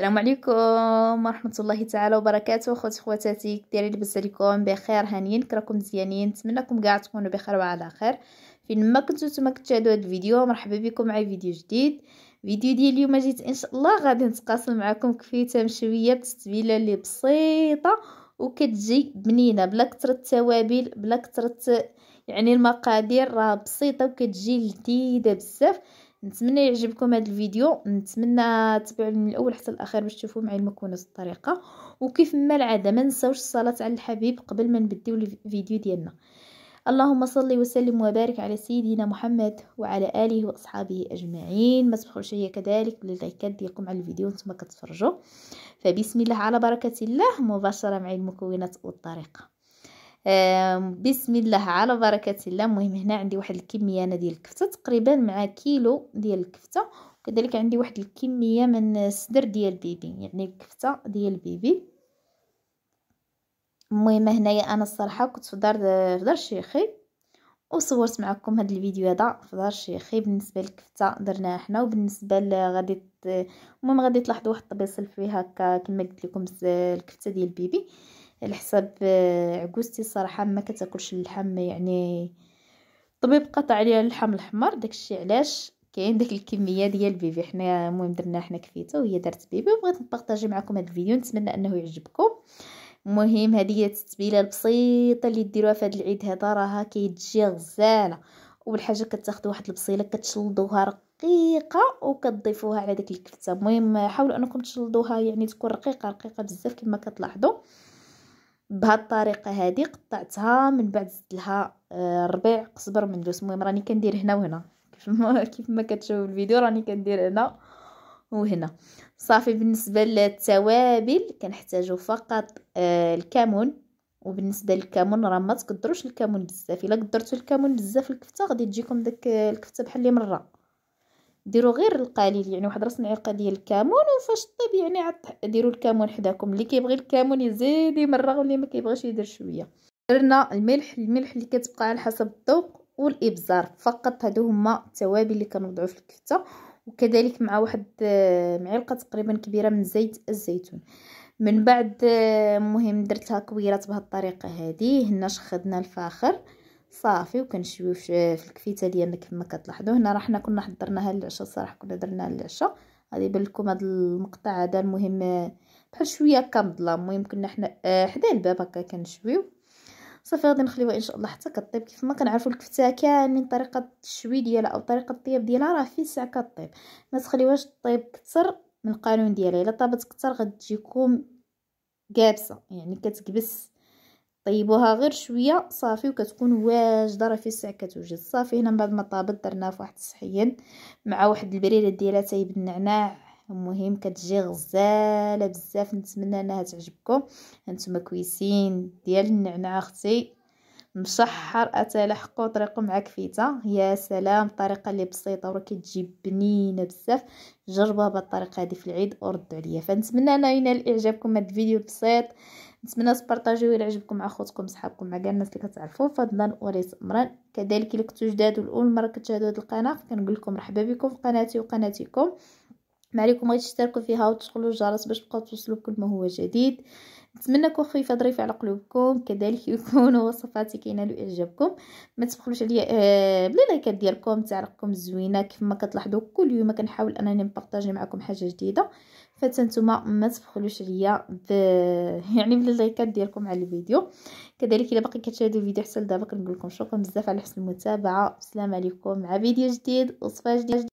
السلام عليكم ورحمه الله تعالى وبركاته خوتي خواتاتي دايرين لاباس عليكم بخير هانيين كراكم مزيانين نتمنىكم كاع تكونوا بخير وعلى خير فين ما كنتو نتوما كتشاهدوا هذا الفيديو مرحبا بكم معايا فيديو جديد فيديو ديال اليوم جيت ان شاء الله غادي نتقاسم معكم كفيته مشويه بتتبيله اللي بسيطه وكتجي بنينه بلا كثره التوابل بلا كثره يعني المقادير راه بسيطه وكتجي لذيذه بزاف نتمنى يعجبكم هذا الفيديو نتمنى تتابعوني من الاول حتى الاخير باش تشوفوا معايا المكونات الطريقه وكيف ما العاده ما نساوش الصلاه على الحبيب قبل ما نبداو الفيديو ديالنا اللهم صل وسلم وبارك على سيدنا محمد وعلى اله واصحابه اجمعين ما تبخلوش هي كذلك باللايكات ديالكم على الفيديو نتوما كتفرجوا فبسم الله على بركه الله مباشره مع المكونات والطريقه بسم الله على بركة الله المهم هنا عندي واحد الكمية أنا ديال الكفتة تقريبا مع كيلو ديال الكفتة كذلك عندي واحد الكمية من الصدر ديال البيبي يعني الكفتة ديال البيبي المهم هنايا أنا الصراحة كنت في دار في دار شيخي وصورت معكم هذا الفيديو هذا في دار شيخي بالنسبه للكفته درناها حنا وبالنسبه لغادي المهم غادي تلاحظوا واحد الطبيصل فيها هكا كما قلت لكم الكفته ديال البيبي على حساب آه، عجوزتي الصراحه ما كتاكلش اللحم يعني الطبيب قطع عليها اللحم الاحمر داكشي علاش كاين داك الكميه ديال بيبي حنا المهم درنا حنا كفيته وهي دارت بيبي وبغيت نبارطاجي معكم هذا الفيديو نتمنى انه يعجبكم المهم هذه هي التتبيله البسيطه اللي ديروها في هذا العيد هذا راها كتجي غزاله والحاجه كتاخذوا واحد البصيله كتشلضوها رقيقه وكتضيفوها على ديك الكفته المهم حاولوا انكم تشلضوها يعني تكون رقيقه رقيقه بزاف كما كتلاحظوا بهاد الطريقه هادي قطعتها من بعد زدت لها آه، ربيع من مندوس المهم راني كندير هنا وهنا كيف ما كيف ما كتشوفوا الفيديو راني كندير هنا وهنا صافي بالنسبه للتوابل كنحتاجو فقط آه، الكمون وبالنسبه للكمون راه ما تقدروش الكمون بزاف الا قدرتوا الكمون بزاف الكفته غادي تجيكم داك آه، الكفته بحال اللي مره ديروا غير القليل يعني واحد راس معلقه ديال الكمون وفاش طيب يعني عاد ديروا الكمون حداكم اللي كيبغي الكمون يزيد يمرغ واللي ما كيبغيش يدير شويه درنا الملح الملح اللي كتبقى على حسب الذوق والابزار فقط هادو هما التوابل اللي كنوضعو في الكفته وكذلك مع واحد آه، معلقه تقريبا كبيره من زيت الزيتون من بعد آه، مهم درتها كويرات بهاد الطريقه هذه هنا شخدنا الفاخر صافي وكنشويو في الكفيته ديالنا كما كتلاحظوا هنا راه حنا كنا حضرناها للعشاء الصراحه كنا درناها للعشاء غادي يبان لكم هذا المقطع هذا المهم بحال شويه هكا مظلم المهم كنا حنا آه، حدا الباب هكا كنشويو صافي غادي نخليوها ان شاء الله حتى كطيب كيف ما كنعرفوا الكفته كاملين طريقه التشوي ديالها او طريقه الطياب ديالها راه في ساعه كطيب ما تخليوهاش طيب كثر من القانون ديالها الا طابت كثر غتجيكم كابسه يعني كتكبس طيبوها غير شويه صافي وكتكون واجده راه في الساعه كتوجد صافي هنا من بعد ما طابت درناها في واحد الصحين مع واحد البريله ديالها تاي بالنعناع المهم كتجي غزاله بزاف نتمنى انها تعجبكم هانتوما كويسين ديال النعناع اختي مشحر اتلحقو طريقو مع كفيته يا سلام طريقه اللي بسيطه وراه كتجي بنينه بزاف جربوها بهاد الطريقه هادي في العيد وردوا عليا فنتمنى انا ينال اعجابكم هاد الفيديو بسيط نتمنى تبارطاجيو الى عجبكم مع خوتكم صحابكم مع كاع الناس اللي كتعرفو فضلا وريس امران كذلك الا كنتو جداد والاول مره كتشاهدوا هاد القناه فكنقول لكم مرحبا بكم في قناتي وقناتكم ما عليكم غير تشتركوا فيها وتشغلوا الجرس باش تبقاو توصلوا كل ما هو جديد نتمنى كون خفيفه ظريفه على قلوبكم كذلك يكون وصفاتي كينالوا اعجابكم ما تبخلوش عليا آه بلي لايكات ديالكم تعليقكم زوينه كيف ما كتلاحظوا كل يوم كنحاول انني نبارطاجي معكم حاجه جديده فتنتوما ما تبخلوش عليا ب... يعني بلي لايكات ديالكم على الفيديو كذلك الا باقي كتشاهدوا الفيديو حتى لدابا كنقول لكم شكرا بزاف على حسن المتابعه والسلام عليكم مع فيديو جديد وصفه جديده